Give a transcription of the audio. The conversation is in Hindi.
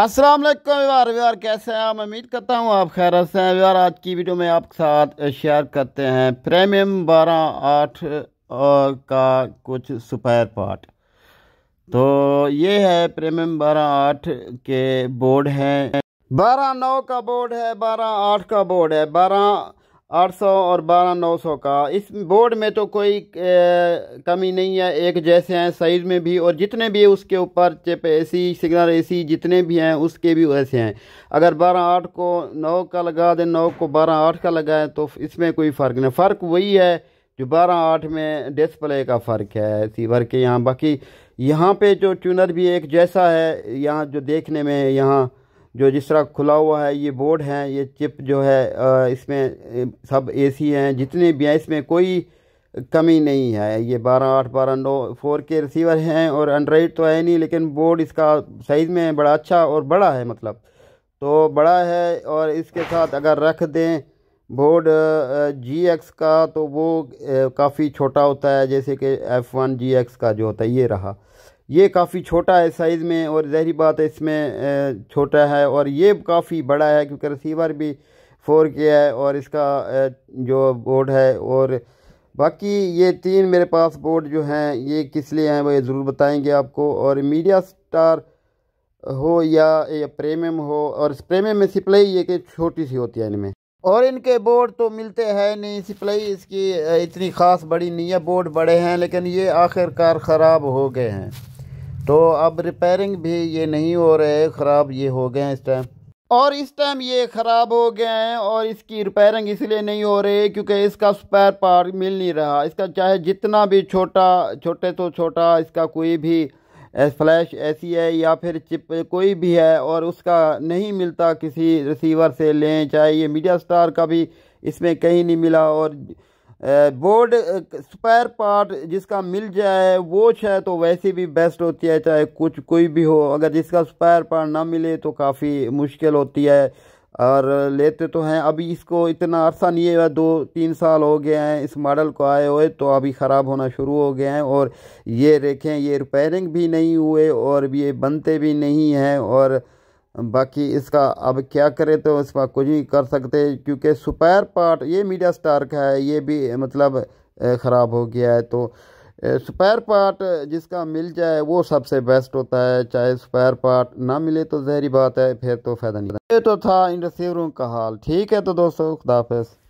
अस्सलाम वालेकुम व्यवहार व्यवहार कैसे हैं आप उम्मीद करता हूँ आप खैर से हैं व्यवहार आज की वीडियो में आपके साथ शेयर करते हैं प्रेमियम बारह आठ का कुछ सुपायर पार्ट तो ये है प्रेमियम बारह आठ के बोर्ड हैं बारह नौ का बोर्ड है बारह आठ का बोर्ड है बारह आठ सौ और बारह नौ सौ का इस बोर्ड में तो कोई कमी नहीं है एक जैसे हैं साइज़ में भी और जितने भी उसके ऊपर चिप एसी सिग्नल एसी जितने भी हैं उसके भी वैसे हैं अगर बारह आठ को नौ का लगा दें नौ को बारह आठ का लगाएं तो इसमें कोई फ़र्क नहीं फ़र्क वही है जो बारह आठ में डिस्प्ले का फ़र्क है सीवर के यहाँ बाकी यहाँ पर जो ट्यूनर भी एक जैसा है यहाँ जो देखने में यहाँ जो जिस तरह खुला हुआ है ये बोर्ड है ये चिप जो है इसमें सब एसी हैं जितने भी हैं इसमें कोई कमी नहीं है ये बारह आठ बारह नौ फोर के रिसीवर हैं और एंड्रॉइड तो है नहीं लेकिन बोर्ड इसका साइज़ में बड़ा अच्छा और बड़ा है मतलब तो बड़ा है और इसके साथ अगर रख दें बोर्ड जी एक्स का तो वो काफ़ी छोटा होता है जैसे कि एफ़ वन जी एक्स का जो होता है ये रहा ये काफ़ी छोटा है साइज़ में और जहरी बात है इसमें छोटा है और ये काफ़ी बड़ा है क्योंकि रिसीवर भी फोर के है और इसका जो बोर्ड है और बाकी ये तीन मेरे पास बोर्ड जो हैं ये किस लिए हैं वो ज़रूर बताएंगे आपको और मीडिया स्टार हो या, या प्रेमियम हो और प्रेमियम में सिप्लाई ये कि छोटी सी होती है इनमें और इनके बोर्ड तो मिलते हैं नहीं सिप्लाई इसकी इतनी ख़ास बड़ी नहीं है बोर्ड बड़े हैं लेकिन ये आखिरकार ख़राब हो गए हैं तो अब रिपेयरिंग भी ये नहीं हो रहे ख़राब ये हो गए हैं इस टाइम और इस टाइम ये ख़राब हो गए हैं और इसकी रिपेयरिंग इसलिए नहीं हो रही क्योंकि इसका स्पेयर पार्ट मिल नहीं रहा इसका चाहे जितना भी छोटा छोटे तो छोटा इसका कोई भी फ्लैश ऐसी है या फिर चिप कोई भी है और उसका नहीं मिलता किसी रिसीवर से लें चाहे ये मीडिया स्टार का भी इसमें कहीं नहीं मिला और बोर्ड स्पेयर पार्ट जिसका मिल जाए वो चाहे तो वैसे भी बेस्ट होती है चाहे कुछ कोई भी हो अगर जिसका स्पेयर पार्ट ना मिले तो काफ़ी मुश्किल होती है और लेते तो हैं अभी इसको इतना अरसा नहीं है दो तीन साल हो गए हैं इस मॉडल को आए हुए तो अभी ख़राब होना शुरू हो गए हैं और ये देखें ये रिपेयरिंग भी नहीं हुए और ये बनते भी नहीं हैं और बाकी इसका अब क्या करें तो इसका कुछ नहीं कर सकते क्योंकि सुपैर पार्ट ये मीडिया स्टार का है ये भी मतलब ख़राब हो गया है तो स्पेयर पार्ट जिसका मिल जाए वो सबसे बेस्ट होता है चाहे स्पेयर पार्ट ना मिले तो जहरी बात है फिर तो फ़ायदा नहीं ये तो था इन रूम का हाल ठीक है तो दोस्तों खुदाफ़